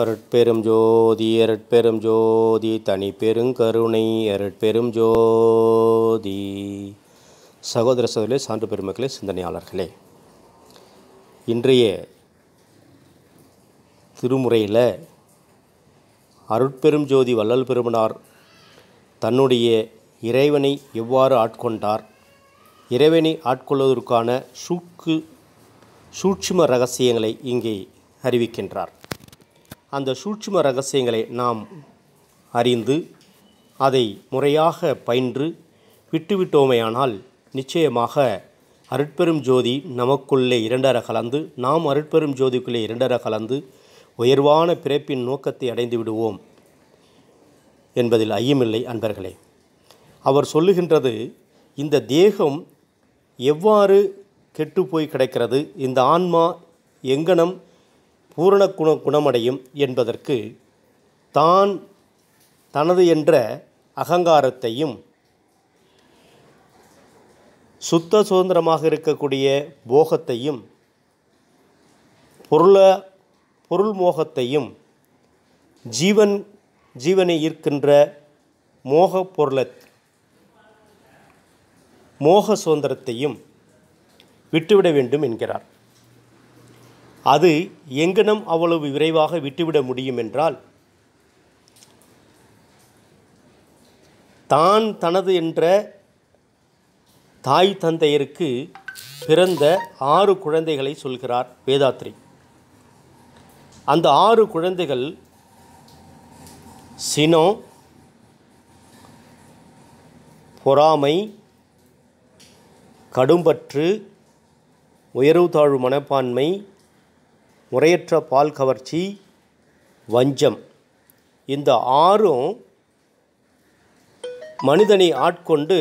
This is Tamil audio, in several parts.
அருட்பெரும் ஜோதி அருட்பெரும் ஜோதி தனி பெருங்கருணை அருட்பெரும் ஜோதி சகோதர சகோதரே சான்று பெருமக்களே சிந்தனையாளர்களே இன்றைய திருமுறையில் அருட்பெரும் ஜோதி வள்ளல் பெருமனார் தன்னுடைய இறைவனை எவ்வாறு ஆட்கொண்டார் இறைவனை ஆட்கொள்வதற்கான சூக்கு சூட்சும ரகசியங்களை இங்கே அறிவிக்கின்றார் அந்த சூட்சும ரகசியங்களை நாம் அறிந்து அதை முறையாக பயின்று விட்டுவிட்டோமேயானால் நிச்சயமாக அருட்பெரும் ஜோதி நமக்குள்ளே இரண்டர கலந்து நாம் அருட்பெரும் ஜோதிக்குள்ளே இரண்டர கலந்து உயர்வான பிறப்பின் நோக்கத்தை அடைந்து விடுவோம் என்பதில் ஐயமில்லை அன்பர்களே அவர் சொல்லுகின்றது இந்த தேகம் எவ்வாறு கெட்டுப்போய் கிடைக்கிறது இந்த ஆன்மா எங்கனம் பூரண குண குணமடையும் என்பதற்கு தான் தனது என்ற அகங்காரத்தையும் சுத்த சுதந்திரமாக இருக்கக்கூடிய போகத்தையும் பொருள பொருள் மோகத்தையும் ஜீவன் ஜீவனை ஈர்க்கின்ற மோக பொருள மோக சுதந்திரத்தையும் விட்டுவிட வேண்டும் என்கிறார் அது எங்கனம் அவ்வளவு விரைவாக விட்டுவிட முடியும் என்றால் தான் தனது என்ற தாய் தந்தையருக்கு பிறந்த ஆறு குழந்தைகளை சொல்கிறார் வேதாத்ரி அந்த ஆறு குழந்தைகள் சினம் பொறாமை கடும்பற்று உயர்வு தாழ்வு மனப்பான்மை முறையற்ற பால் கவர்ச்சி வஞ்சம் இந்த ஆறும் மனிதனை ஆட்கொண்டு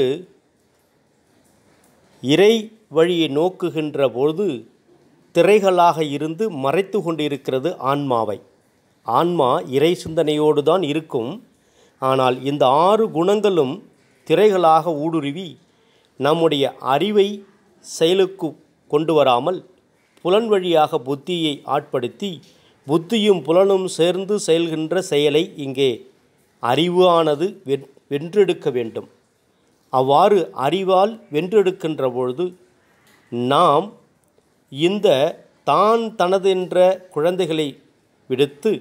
இறை வழியை நோக்குகின்ற பொழுது திரைகளாக இருந்து மறைத்து கொண்டிருக்கிறது ஆன்மாவை ஆன்மா இறை சிந்தனையோடு தான் இருக்கும் ஆனால் இந்த ஆறு குணங்களும் திரைகளாக ஊடுருவி நம்முடைய அறிவை செயலுக்கு கொண்டு வராமல் புலன் வழியாக புத்தியை ஆட்படுத்தி புத்தியும் புலனும் சேர்ந்து செயல்கின்ற செயலை இங்கே அறிவு ஆனது வென்றெடுக்க வேண்டும் அவ்வாறு அறிவால் வென்றெடுக்கின்ற பொழுது நாம் இந்த தான் தனதென்ற குழந்தைகளை விடுத்து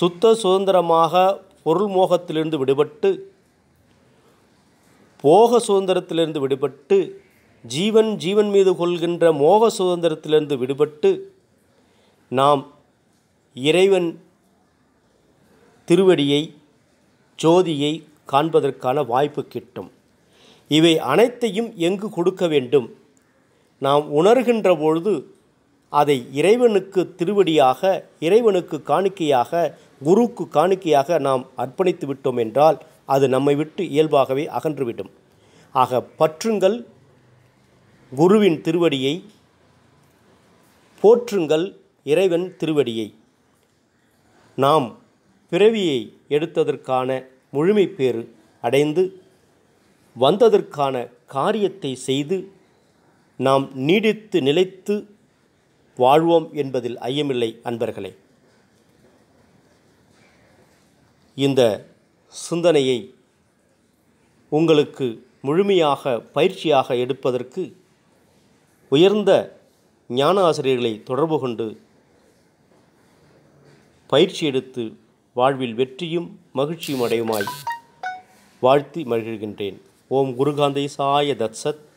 சுத்த சுதந்திரமாக பொருள் மோகத்திலிருந்து விடுபட்டு போக சுதந்திரத்திலிருந்து விடுபட்டு ஜீவன் ஜீவன் மீது கொள்கின்ற மோக சுதந்திரத்திலிருந்து விடுபட்டு நாம் இறைவன் திருவடியை ஜோதியை காண்பதற்கான வாய்ப்பு கிட்டும் இவை அனைத்தையும் எங்கு கொடுக்க வேண்டும் நாம் உணர்கின்ற பொழுது அதை இறைவனுக்கு திருவடியாக இறைவனுக்கு காணிக்கையாக குருக்கு காணிக்கையாக நாம் அர்ப்பணித்து விட்டோம் என்றால் அது நம்மை விட்டு இயல்பாகவே அகன்றுவிடும் ஆக பற்றுங்கள் குருவின் திருவடியை போற்றுங்கள் இறைவன் திருவடியை நாம் பிறவியை எடுத்ததற்கான முழுமை பேறு அடைந்து வந்ததற்கான காரியத்தை செய்து நாம் நீடித்து நிலைத்து வாழ்வோம் என்பதில் ஐயமில்லை அன்பர்களே இந்த சிந்தனையை உங்களுக்கு முழுமையாக பயிற்சியாக எடுப்பதற்கு உயர்ந்த ஞான ஆசிரியர்களை தொடர்பு கொண்டு பயிற்சி எடுத்து வாழ்வில் வெற்றியும் மகிழ்ச்சியும் அடையுமாய் வாழ்த்தி மகிழ்கின்றேன் ஓம் குருகாந்தை சாய தத்சத்